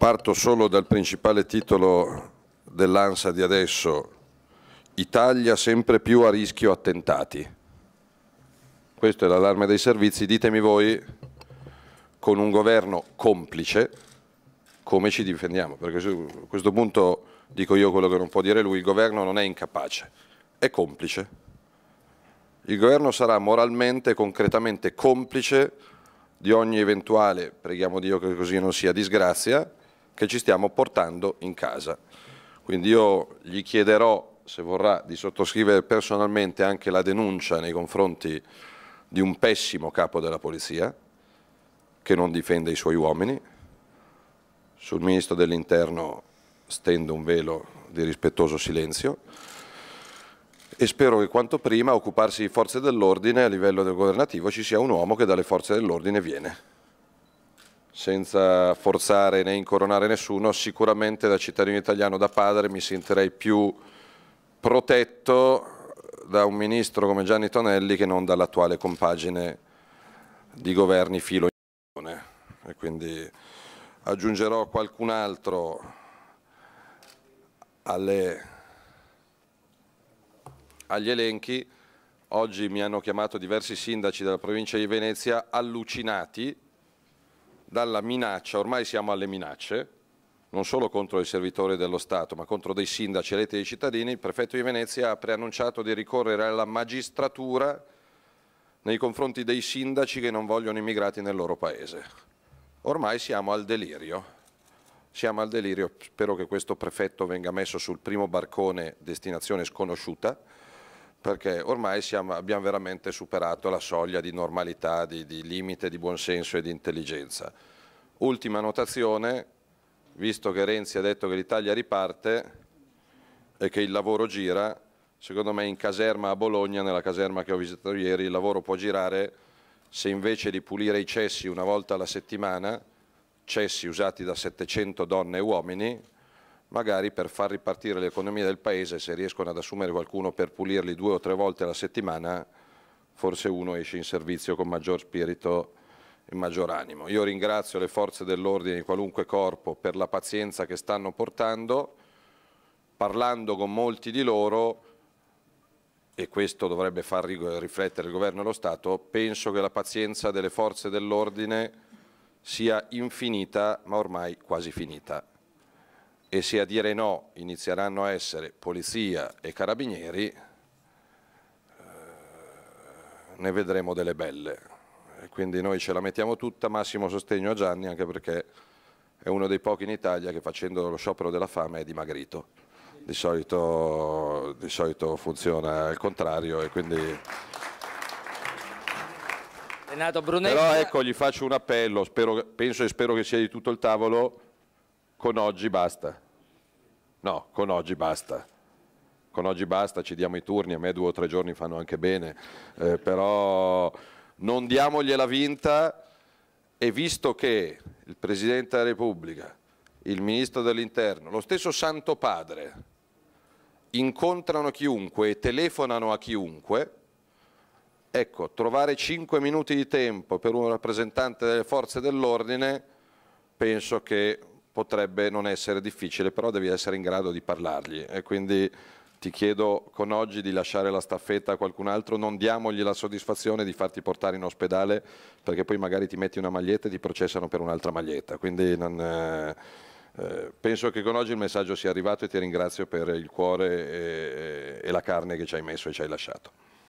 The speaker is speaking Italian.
Parto solo dal principale titolo dell'ANSA di adesso, Italia sempre più a rischio attentati. Questo è l'allarme dei servizi, ditemi voi con un governo complice come ci difendiamo, perché a questo punto dico io quello che non può dire lui, il governo non è incapace, è complice. Il governo sarà moralmente concretamente complice di ogni eventuale, preghiamo Dio che così non sia, disgrazia, che ci stiamo portando in casa. Quindi io gli chiederò, se vorrà, di sottoscrivere personalmente anche la denuncia nei confronti di un pessimo capo della polizia che non difende i suoi uomini. Sul ministro dell'interno stendo un velo di rispettoso silenzio e spero che quanto prima a occuparsi di forze dell'ordine a livello del governativo ci sia un uomo che dalle forze dell'ordine viene senza forzare né incoronare nessuno, sicuramente da cittadino italiano, da padre, mi sentirei più protetto da un ministro come Gianni Tonelli che non dall'attuale compagine di governi filo in e quindi aggiungerò qualcun altro alle, agli elenchi. Oggi mi hanno chiamato diversi sindaci della provincia di Venezia allucinati dalla minaccia, ormai siamo alle minacce, non solo contro i servitori dello Stato, ma contro dei sindaci eletti dai cittadini, il prefetto di Venezia ha preannunciato di ricorrere alla magistratura nei confronti dei sindaci che non vogliono immigrati nel loro paese. Ormai siamo al delirio. Siamo al delirio, spero che questo prefetto venga messo sul primo barcone destinazione sconosciuta perché ormai siamo, abbiamo veramente superato la soglia di normalità, di, di limite di buonsenso e di intelligenza. Ultima notazione, visto che Renzi ha detto che l'Italia riparte e che il lavoro gira, secondo me in caserma a Bologna, nella caserma che ho visitato ieri, il lavoro può girare se invece di pulire i cessi una volta alla settimana, cessi usati da 700 donne e uomini, magari per far ripartire l'economia del paese, se riescono ad assumere qualcuno per pulirli due o tre volte alla settimana, forse uno esce in servizio con maggior spirito e maggior animo. Io ringrazio le forze dell'ordine di qualunque corpo per la pazienza che stanno portando, parlando con molti di loro, e questo dovrebbe far riflettere il Governo e lo Stato, penso che la pazienza delle forze dell'ordine sia infinita, ma ormai quasi finita e se a dire no inizieranno a essere polizia e carabinieri, eh, ne vedremo delle belle. E quindi noi ce la mettiamo tutta, massimo sostegno a Gianni, anche perché è uno dei pochi in Italia che facendo lo sciopero della fame è dimagrito. Di solito, di solito funziona il contrario e quindi... Renato Brunetti... Però ecco, gli faccio un appello, spero, penso e spero che sia di tutto il tavolo, con oggi basta. No, con oggi basta. Con oggi basta, ci diamo i turni, a me due o tre giorni fanno anche bene, eh, però non diamogliela vinta e visto che il Presidente della Repubblica, il Ministro dell'Interno, lo stesso Santo Padre incontrano chiunque e telefonano a chiunque, ecco, trovare cinque minuti di tempo per un rappresentante delle forze dell'ordine penso che potrebbe non essere difficile, però devi essere in grado di parlargli e quindi ti chiedo con oggi di lasciare la staffetta a qualcun altro, non diamogli la soddisfazione di farti portare in ospedale perché poi magari ti metti una maglietta e ti processano per un'altra maglietta, quindi non, eh, eh penso che con oggi il messaggio sia arrivato e ti ringrazio per il cuore e, e la carne che ci hai messo e ci hai lasciato.